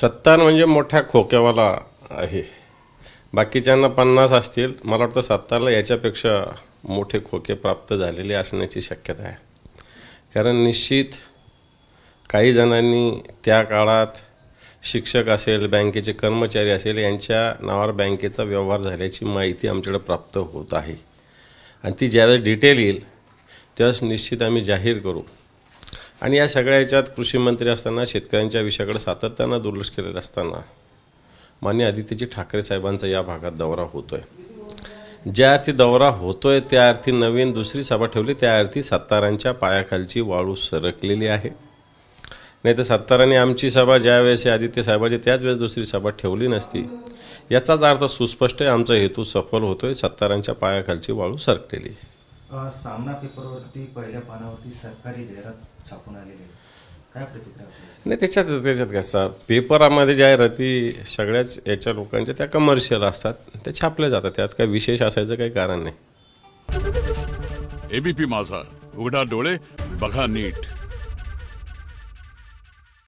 सत्तार म्हणजे मोठ्या खोक्यावाला आहे बाकीच्यांना पन्नास असतील मला वाटतं सत्ताला याच्यापेक्षा मोठे खोके प्राप्त झालेले असण्याची शक्यता आहे कारण निश्चित काही जणांनी त्या काळात शिक्षक असेल बँकेचे कर्मचारी असेल यांच्या नावावर बँकेचा व्यवहार झाल्याची माहिती आमच्याकडे प्राप्त होत आहे आणि ती ज्यावेळेस डिटेल येईल त्यावेळेस निश्चित आम्ही जाहीर करू आणि या सगळ्या याच्यात कृषी मंत्री असताना शेतकऱ्यांच्या विषयाकडे सातत्यानं दुर्लक्ष केलेलं असताना मान्य आदित्यजी ठाकरे साहेबांचा या भागात दौरा होतो आहे ज्या अर्थी दौरा होतोय त्या अर्थी नवीन दुसरी सभा ठेवली त्या अर्थी सत्तारांच्या पायाखालची वाळू सरकलेली आहे नाही तर सत्तारांनी आमची सभा ज्या वेळेस आदित्य साहेबाची त्याच वेळेस दुसरी सभा ठेवली नसती याचाच अर्थ सुस्पष्ट आहे आमचा हेतू सफल होतोय सत्तारांच्या पायाखालची वाळू सरकलेली आहे सामना पेपरवरती पहिल्या पानावरती सरकारी जाहिरात छापून आलेली आहे काय प्रतिक्रिया नाही त्याच्यात त्याच्यात कसं पेपरामध्ये जाहिराती सगळ्याच याच्या लोकांच्या त्या कमर्शियल असतात त्या छापल्या जातात त्यात काही विशेष असायचं काही कारण नाही एबीपी माझा उघडा डोळे बघा नीट